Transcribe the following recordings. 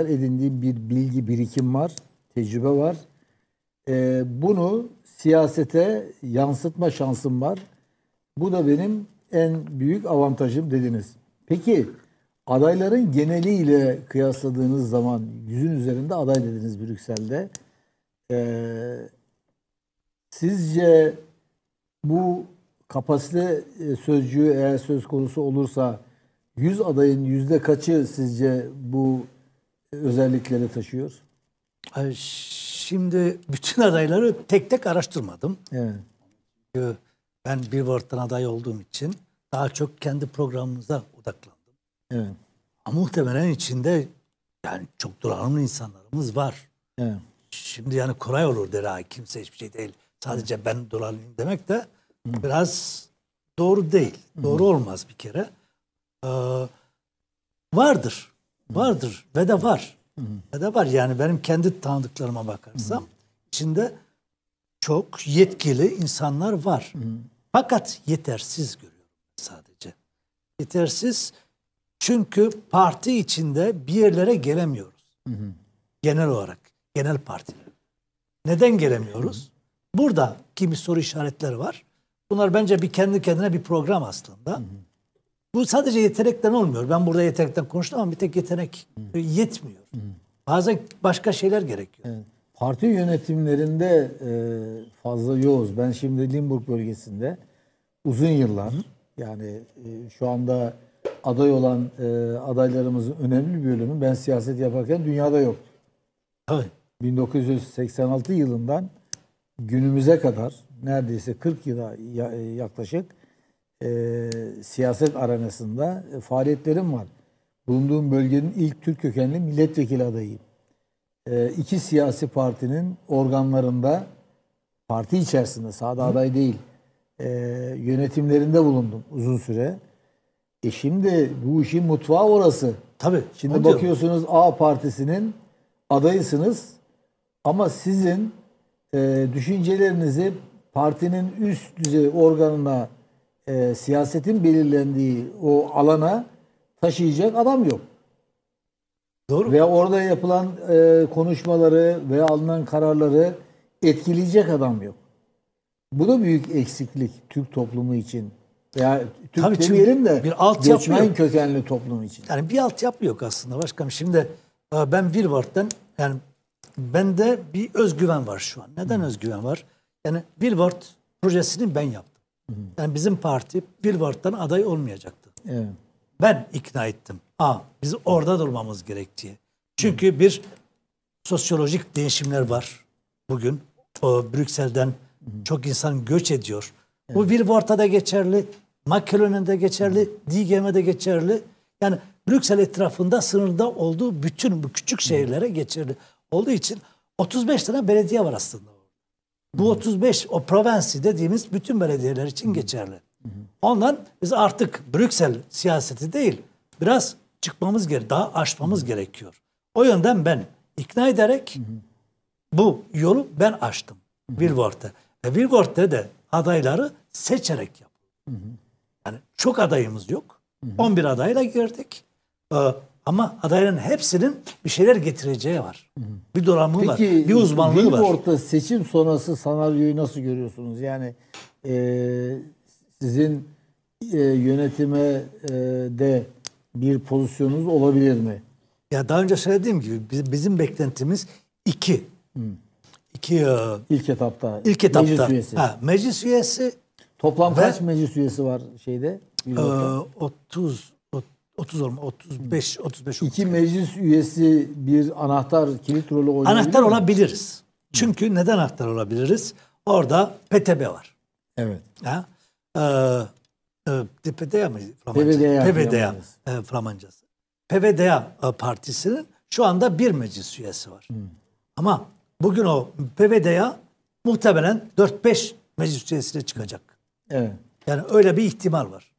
edindiğim bir bilgi birikim var, tecrübe var. Ee, bunu siyasete yansıtma şansım var. Bu da benim en büyük avantajım dediniz. Peki adayların geneliyle kıyasladığınız zaman yüzün üzerinde aday dediniz Brüksel'de. Ee, sizce bu kapasite e, sözcüğü eğer söz konusu olursa yüz adayın yüzde kaçı sizce bu özellikleri taşıyor? Ee, şimdi bütün adayları tek tek araştırmadım. Evet. Çünkü ben Billboard'dan aday olduğum için daha çok kendi programımıza odaklandım. Evet. Ama muhtemelen içinde yani çok durağanlı insanlarımız var. Evet. Şimdi yani kolay olur der ha kimse hiçbir şey değil. Sadece evet. ben durağanlıyım demek de Hı. biraz doğru değil. Doğru olmaz bir kere. Ee, vardır. Vardır ve de var. Ve de var yani benim kendi tanıdıklarıma bakarsam içinde çok yetkili insanlar var. Fakat yetersiz görüyorum sadece. Yetersiz çünkü parti içinde bir yerlere gelemiyoruz. Genel olarak, genel partiler. Neden gelemiyoruz? Burada kimi soru işaretleri var. Bunlar bence bir kendi kendine bir program aslında. Hı hı. Bu sadece yetenekten olmuyor. Ben burada yetenekten konuştum ama bir tek yetenek yetmiyor. Bazen başka şeyler gerekiyor. Parti yönetimlerinde e, fazla yoğuz. Ben şimdi Limburg bölgesinde uzun yıllar yani e, şu anda aday olan e, adaylarımızın önemli bir bölümü ben siyaset yaparken dünyada yoktu. Tabii. 1986 yılından günümüze kadar neredeyse 40 yıla yaklaşık e, siyaset arenasında e, faaliyetlerim var. Bulunduğum bölgenin ilk Türk kökenli milletvekili adayıyım. E, iki siyasi partinin organlarında, parti içerisinde, sağda aday değil, e, yönetimlerinde bulundum uzun süre. E şimdi bu işin mutfağı orası. Tabii. Şimdi bakıyorsunuz A partisinin adayısınız ama sizin e, düşüncelerinizi partinin üst düzey organına e, siyasetin belirlendiği o alana taşıyacak adam yok. Doğru. Ve orada yapılan e, konuşmaları ve alınan kararları etkileyecek adam yok. Bu da büyük eksiklik Türk toplumu için. Ya Türk Tabii demeyelim de bir alt göçmen yok. kökenli toplum için. Yani bir altyapı yok aslında başkanım. Şimdi e, ben bir Wilwart'tan yani bende bir özgüven var şu an. Neden hmm. özgüven var? Yani bir Wilwart projesini ben yaptım. Yani bizim parti Bilvard'dan aday olmayacaktı. Evet. Ben ikna ettim. A biz orada durmamız gerektiği. Çünkü bir sosyolojik değişimler var bugün. O, Brüksel'den çok insan göç ediyor. Evet. Bu Bilvard'da da geçerli, Makedonya'da geçerli, Digem'e de geçerli. Yani Brüksel etrafında sınırda olduğu bütün bu küçük şehirlere geçerli olduğu için 35 tane belediye var aslında. Bu 35 o provensi dediğimiz bütün belediyeler için geçerli. Ondan biz artık Brüksel siyaseti değil biraz çıkmamız gerek, daha aşmamız gerekiyor. O yönden ben ikna ederek bu yolu ben açtım. Wilworth'te. E Wilworth'te de adayları seçerek yap. Yani çok adayımız yok. 11 adayla girdik. Ee, ama adayların hepsinin bir şeyler getireceği var. hı. Bir donanımı Peki, var. Bir uzmanlığı Billboard'da var. orta seçim sonrası sanaryoyu nasıl görüyorsunuz? Yani e, sizin e, yönetime e, de bir pozisyonunuz olabilir mi? Ya daha önce söylediğim gibi bizim beklentimiz iki. Hmm. İki e, ilk etapta. İlk etapta. Meclis üyesi. Ha, meclis üyesi. Toplam ve, kaç meclis üyesi var şeyde? E, 30 30 olma 35 35 olma. İki meclis üyesi bir anahtar kilit rolü oynayabilir Anahtar mi? olabiliriz. Hmm. Çünkü neden anahtar olabiliriz? Orada PTB var. Evet. Ha? Ee, e, mı? PVDA. PVDA e, Flamancası. PVDA partisinin şu anda bir meclis üyesi var. Hı. Hmm. Ama bugün o PVDA muhtemelen 4-5 meclis üyesine çıkacak. Evet. Yani öyle bir ihtimal var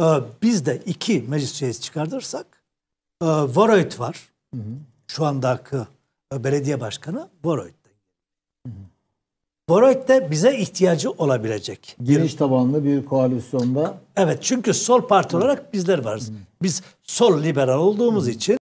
e, biz de iki meclis üyesi çıkartırsak e, Voroyt var. Hı hı. Şu andaki e, belediye başkanı Voroyt'ta. Voroyt de bize ihtiyacı olabilecek. Geniş tabanlı bir koalisyonda. Evet çünkü sol parti olarak bizler varız. Biz sol liberal olduğumuz hı. için